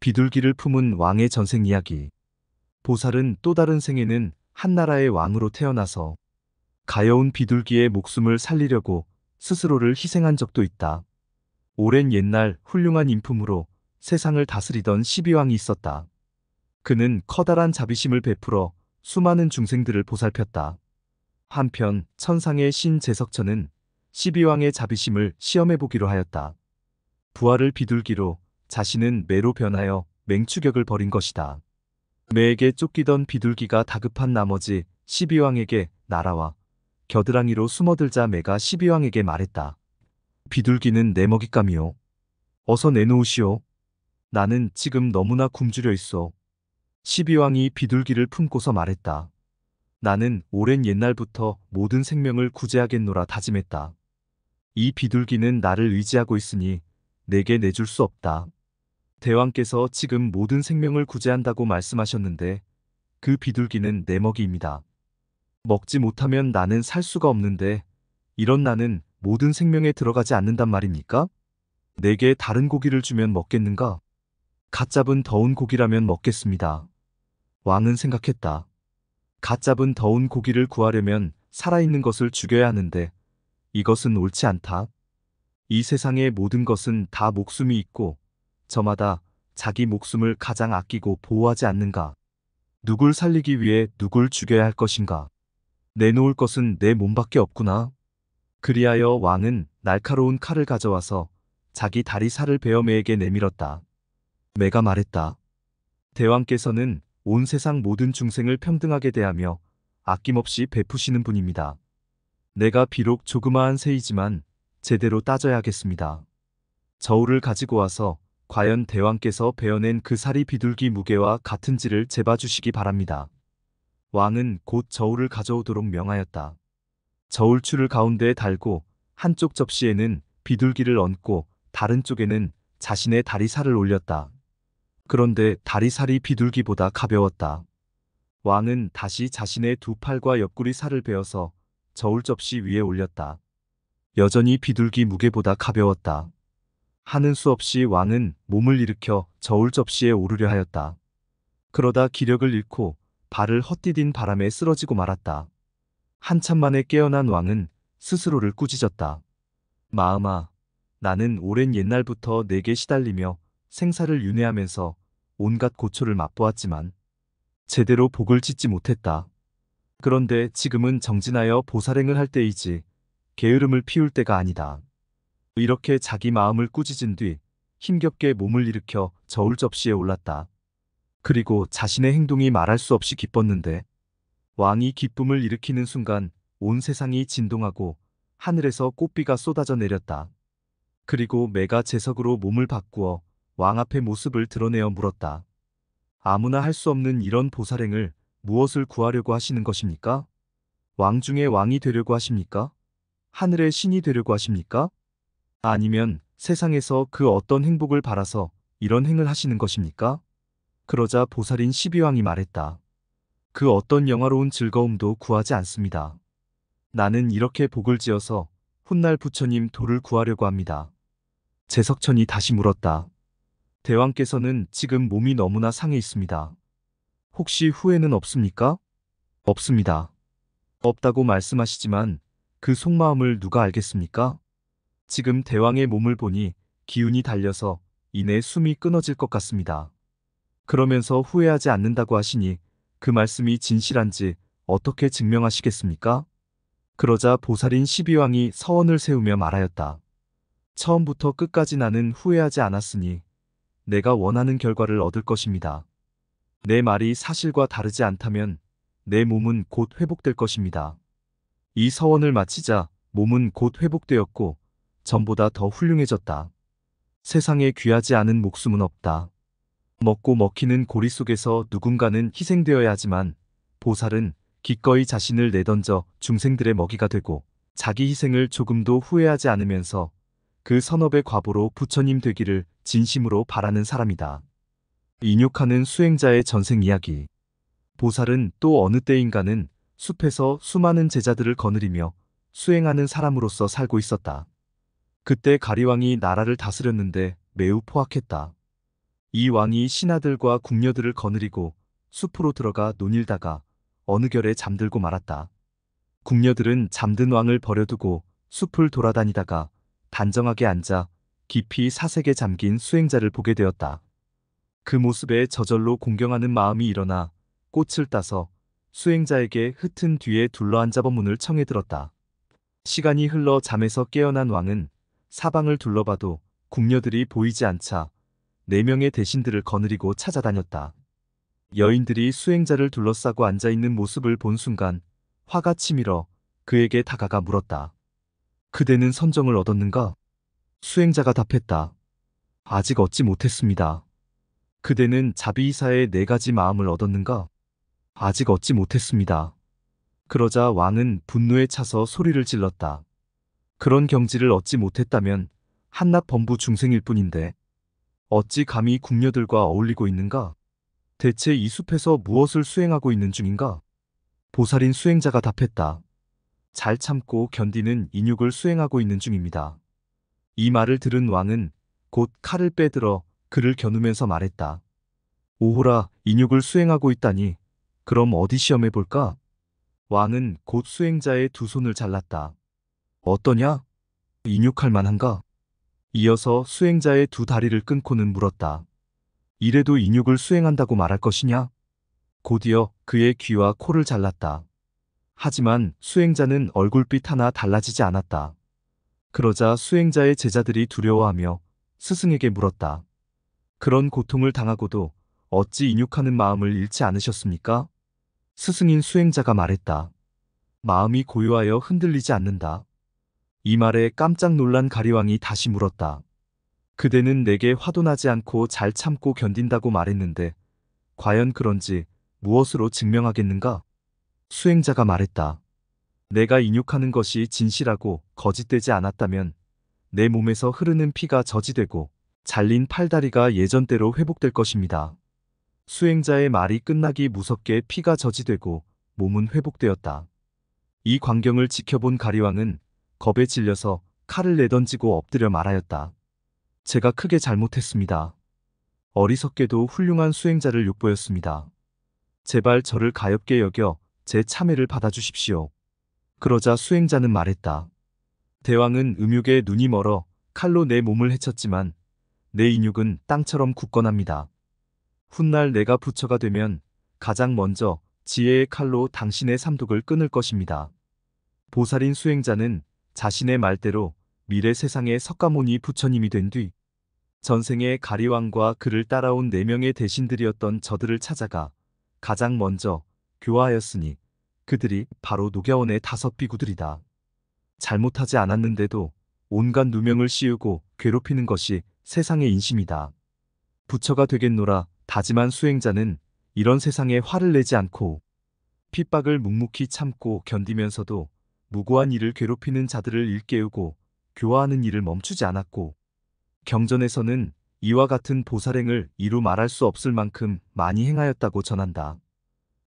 비둘기를 품은 왕의 전생 이야기. 보살은 또 다른 생에는 한 나라의 왕으로 태어나서 가여운 비둘기의 목숨을 살리려고 스스로를 희생한 적도 있다. 오랜 옛날 훌륭한 인품으로 세상을 다스리던 12왕이 있었다. 그는 커다란 자비심을 베풀어 수많은 중생들을 보살폈다. 한편 천상의 신 제석천은 12왕의 자비심을 시험해보기로 하였다. 부활을 비둘기로 자신은 매로 변하여 맹추격을 벌인 것이다. 매에게 쫓기던 비둘기가 다급한 나머지 12왕에게 날아와 겨드랑이로 숨어들자 매가 12왕에게 말했다. 비둘기는 내 먹잇감이요. 어서 내놓으시오. 나는 지금 너무나 굶주려 있어. 12왕이 비둘기를 품고서 말했다. 나는 오랜 옛날부터 모든 생명을 구제하겠노라 다짐했다. 이 비둘기는 나를 의지하고 있으니 내게 내줄 수 없다. 대왕께서 지금 모든 생명을 구제한다고 말씀하셨는데 그 비둘기는 내 먹이입니다. 먹지 못하면 나는 살 수가 없는데 이런 나는 모든 생명에 들어가지 않는단 말입니까? 내게 다른 고기를 주면 먹겠는가? 갓 잡은 더운 고기라면 먹겠습니다. 왕은 생각했다. 갓 잡은 더운 고기를 구하려면 살아있는 것을 죽여야 하는데 이것은 옳지 않다. 이 세상의 모든 것은 다 목숨이 있고 저마다 자기 목숨을 가장 아끼고 보호하지 않는가? 누굴 살리기 위해 누굴 죽여야 할 것인가? 내놓을 것은 내 몸밖에 없구나. 그리하여 왕은 날카로운 칼을 가져와서 자기 다리 살을 베어 매에게 내밀었다. 매가 말했다. 대왕께서는 온 세상 모든 중생을 평등하게 대하며 아낌없이 베푸시는 분입니다. 내가 비록 조그마한 새이지만 제대로 따져야겠습니다. 저울을 가지고 와서 과연 대왕께서 베어낸 그 살이 비둘기 무게와 같은지를 재봐주시기 바랍니다. 왕은 곧 저울을 가져오도록 명하였다. 저울추를 가운데에 달고 한쪽 접시에는 비둘기를 얹고 다른 쪽에는 자신의 다리살을 올렸다. 그런데 다리살이 비둘기보다 가벼웠다. 왕은 다시 자신의 두 팔과 옆구리 살을 베어서 저울 접시 위에 올렸다. 여전히 비둘기 무게보다 가벼웠다. 하는 수 없이 왕은 몸을 일으켜 저울 접시에 오르려 하였다. 그러다 기력을 잃고 발을 헛디딘 바람에 쓰러지고 말았다. 한참 만에 깨어난 왕은 스스로를 꾸짖었다. 마음아, 나는 오랜 옛날부터 내게 시달리며 생사를 윤회하면서 온갖 고초를 맛보았지만 제대로 복을 짓지 못했다. 그런데 지금은 정진하여 보살행을 할 때이지 게으름을 피울 때가 아니다. 이렇게 자기 마음을 꾸짖은 뒤 힘겹게 몸을 일으켜 저울 접시에 올랐다. 그리고 자신의 행동이 말할 수 없이 기뻤는데 왕이 기쁨을 일으키는 순간 온 세상이 진동하고 하늘에서 꽃비가 쏟아져 내렸다. 그리고 매가 재석으로 몸을 바꾸어 왕 앞의 모습을 드러내어 물었다. 아무나 할 수 없는 이런 보살행을 무엇을 구하려고 하시는 것입니까? 왕 중에 왕이 되려고 하십니까? 하늘의 신이 되려고 하십니까? 아니면 세상에서 그 어떤 행복을 바라서 이런 행을 하시는 것입니까? 그러자 보살인 12왕이 말했다. 그 어떤 영화로운 즐거움도 구하지 않습니다. 나는 이렇게 복을 지어서 훗날 부처님 도를 구하려고 합니다. 제석천이 다시 물었다. 대왕께서는 지금 몸이 너무나 상해 있습니다. 혹시 후회는 없습니까? 없습니다. 없다고 말씀하시지만 그 속마음을 누가 알겠습니까? 지금 대왕의 몸을 보니 기운이 달려서 이내 숨이 끊어질 것 같습니다. 그러면서 후회하지 않는다고 하시니 그 말씀이 진실한지 어떻게 증명하시겠습니까? 그러자 보살인 12왕이 서원을 세우며 말하였다. 처음부터 끝까지 나는 후회하지 않았으니 내가 원하는 결과를 얻을 것입니다. 내 말이 사실과 다르지 않다면 내 몸은 곧 회복될 것입니다. 이 서원을 마치자 몸은 곧 회복되었고 전보다 더 훌륭해졌다. 세상에 귀하지 않은 목숨은 없다. 먹고 먹히는 고리 속에서 누군가는 희생되어야 하지만 보살은 기꺼이 자신을 내던져 중생들의 먹이가 되고 자기 희생을 조금도 후회하지 않으면서 그 선업의 과보로 부처님 되기를 진심으로 바라는 사람이다. 인욕하는 수행자의 전생 이야기 보살은 또 어느 때인가는 숲에서 수많은 제자들을 거느리며 수행하는 사람으로서 살고 있었다. 그때 가리왕이 나라를 다스렸는데 매우 포악했다. 이 왕이 신하들과 궁녀들을 거느리고 숲으로 들어가 논일다가 어느 결에 잠들고 말았다. 궁녀들은 잠든 왕을 버려두고 숲을 돌아다니다가 단정하게 앉아 깊이 사색에 잠긴 수행자를 보게 되었다. 그 모습에 저절로 공경하는 마음이 일어나 꽃을 따서 수행자에게 흩은 뒤에 둘러앉아 법문을 청해 들었다. 시간이 흘러 잠에서 깨어난 왕은 사방을 둘러봐도 궁녀들이 보이지 않자 네 명의 대신들을 거느리고 찾아다녔다. 여인들이 수행자를 둘러싸고 앉아있는 모습을 본 순간 화가 치밀어 그에게 다가가 물었다. 그대는 선정을 얻었는가? 수행자가 답했다. 아직 얻지 못했습니다. 그대는 자비이사의 네 가지 마음을 얻었는가? 아직 얻지 못했습니다. 그러자 왕은 분노에 차서 소리를 질렀다. 그런 경지를 얻지 못했다면 한낱 범부 중생일 뿐인데 어찌 감히 궁녀들과 어울리고 있는가? 대체 이 숲에서 무엇을 수행하고 있는 중인가? 보살인 수행자가 답했다. 잘 참고 견디는 인육을 수행하고 있는 중입니다. 이 말을 들은 왕은 곧 칼을 빼들어 그를 겨누면서 말했다. 오호라, 인육을 수행하고 있다니. 그럼 어디 시험해 볼까? 왕은 곧 수행자의 두 손을 잘랐다. 어떠냐? 인육할 만한가? 이어서 수행자의 두 다리를 끊고는 물었다. 이래도 인육을 수행한다고 말할 것이냐? 곧이어 그의 귀와 코를 잘랐다. 하지만 수행자는 얼굴빛 하나 달라지지 않았다. 그러자 수행자의 제자들이 두려워하며 스승에게 물었다. 그런 고통을 당하고도 어찌 인육하는 마음을 잃지 않으셨습니까? 스승인 수행자가 말했다. 마음이 고요하여 흔들리지 않는다. 이 말에 깜짝 놀란 가리왕이 다시 물었다. 그대는 내게 화도 나지 않고 잘 참고 견딘다고 말했는데 과연 그런지 무엇으로 증명하겠는가? 수행자가 말했다. 내가 인육하는 것이 진실하고 거짓되지 않았다면 내 몸에서 흐르는 피가 저지되고 잘린 팔다리가 예전대로 회복될 것입니다. 수행자의 말이 끝나기 무섭게 피가 저지되고 몸은 회복되었다. 이 광경을 지켜본 가리왕은 겁에 질려서 칼을 내던지고 엎드려 말하였다. 제가 크게 잘못했습니다. 어리석게도 훌륭한 수행자를 욕보였습니다. 제발 저를 가엽게 여겨 제 참회를 받아주십시오. 그러자 수행자는 말했다. 대왕은 음욕에 눈이 멀어 칼로 내 몸을 해쳤지만 내 인육은 땅처럼 굳건합니다. 훗날 내가 부처가 되면 가장 먼저 지혜의 칼로 당신의 삼독을 끊을 것입니다. 보살인 수행자는 자신의 말대로 미래 세상의 석가모니 부처님이 된 뒤전생의 가리왕과 그를 따라온 네 명의 대신들이었던 저들을 찾아가 가장 먼저 교화하였으니 그들이 바로 노갸원의 다섯 비구들이다. 잘못하지 않았는데도 온갖 누명을 씌우고 괴롭히는 것이 세상의 인심이다. 부처가 되겠노라 다짐한 수행자는 이런 세상에 화를 내지 않고 핍박을 묵묵히 참고 견디면서도 무고한 이를 괴롭히는 자들을 일깨우고 교화하는 일을 멈추지 않았고 경전에서는 이와 같은 보살행을 이루 말할 수 없을 만큼 많이 행하였다고 전한다.